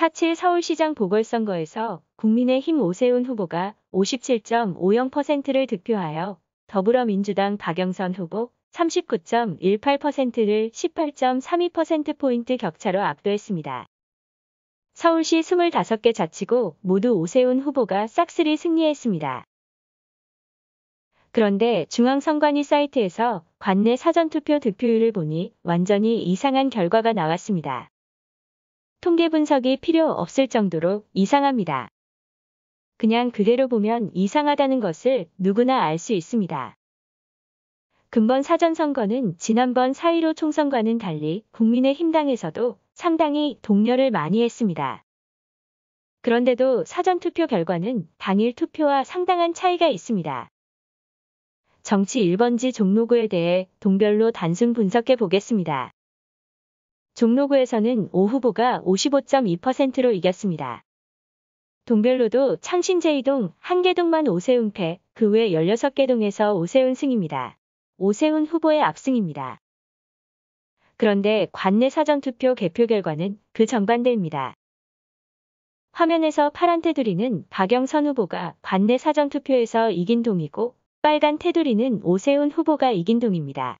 4.7 서울시장 보궐선거에서 국민의힘 오세훈 후보가 57.50%를 득표하여 더불어민주당 박영선 후보 39.18%를 18.32%포인트 격차로 압도했습니다. 서울시 25개 자치구 모두 오세훈 후보가 싹쓸이 승리했습니다. 그런데 중앙선관위 사이트에서 관내 사전투표 득표율을 보니 완전히 이상한 결과가 나왔습니다. 통계 분석이 필요 없을 정도로 이상합니다. 그냥 그대로 보면 이상하다는 것을 누구나 알 수 있습니다. 금번 사전선거는 지난번 4.15 총선과는 달리 국민의힘 당에서도 상당히 동료를 많이 했습니다. 그런데도 사전투표 결과는 당일 투표와 상당한 차이가 있습니다. 정치 1번지 종로구에 대해 동별로 단순 분석해 보겠습니다. 종로구에서는 오 후보가 55.2%로 이겼습니다. 동별로도 창신제이동 한개동만 오세훈패, 그 외 16개 동에서 오세훈 승입니다. 오세훈 후보의 압승입니다. 그런데 관내 사전투표 개표 결과는 그 정반대입니다. 화면에서 파란 테두리는 박영선 후보가 관내 사전투표에서 이긴 동이고 빨간 테두리는 오세훈 후보가 이긴 동입니다.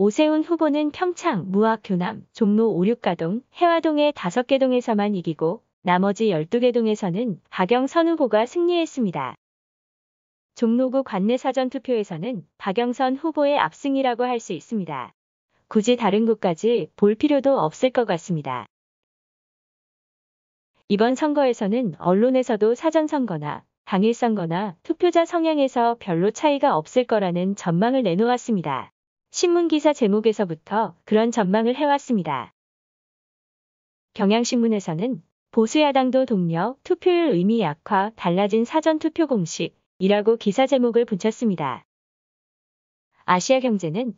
오세훈 후보는 평창, 무학, 교남, 종로 5, 6가동, 해화동의 5개 동에서만 이기고 나머지 12개 동에서는 박영선 후보가 승리했습니다. 종로구 관내 사전투표에서는 박영선 후보의 압승이라고 할 수 있습니다. 굳이 다른 곳까지 볼 필요도 없을 것 같습니다. 이번 선거에서는 언론에서도 사전선거나 당일선거나 투표자 성향에서 별로 차이가 없을 거라는 전망을 내놓았습니다. 신문기사 제목에서부터 그런 전망을 해왔습니다. 경향신문에서는 보수야당도 동료 투표율 의미 약화, 달라진 사전투표 공식이라고 기사 제목을 붙였습니다. 아시아경제는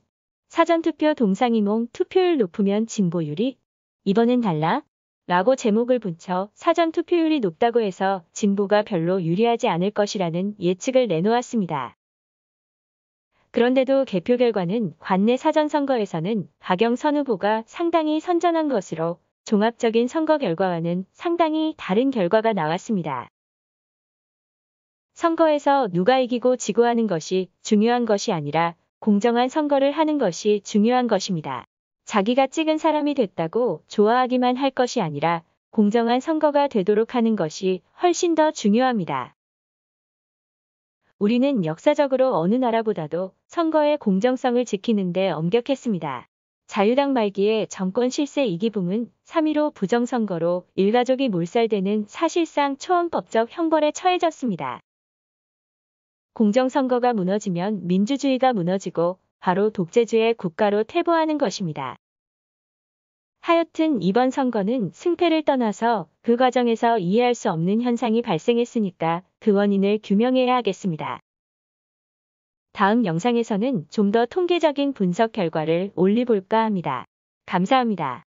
사전투표 동상이몽 투표율 높으면 진보율이 이번엔 달라 라고 제목을 붙여 사전투표율이 높다고 해서 진보가 별로 유리하지 않을 것이라는 예측을 내놓았습니다. 그런데도 개표 결과는 관내 사전선거에서는 박영선 후보가 상당히 선전한 것으로 종합적인 선거 결과와는 상당히 다른 결과가 나왔습니다. 선거에서 누가 이기고 지고 하는 것이 중요한 것이 아니라 공정한 선거를 하는 것이 중요한 것입니다. 자기가 찍은 사람이 됐다고 좋아하기만 할 것이 아니라 공정한 선거가 되도록 하는 것이 훨씬 더 중요합니다. 우리는 역사적으로 어느 나라보다도 선거의 공정성을 지키는데 엄격했습니다. 자유당 말기에 정권 실세 이기붕은 3.15 부정선거로 일가족이 몰살되는 사실상 초헌법적 형벌에 처해졌습니다. 공정선거가 무너지면 민주주의가 무너지고 바로 독재주의 국가로 퇴보하는 것입니다. 하여튼 이번 선거는 승패를 떠나서 그 과정에서 이해할 수 없는 현상이 발생했으니까 그 원인을 규명해야 하겠습니다. 다음 영상에서는 좀 더 통계적인 분석 결과를 올려볼까 합니다. 감사합니다.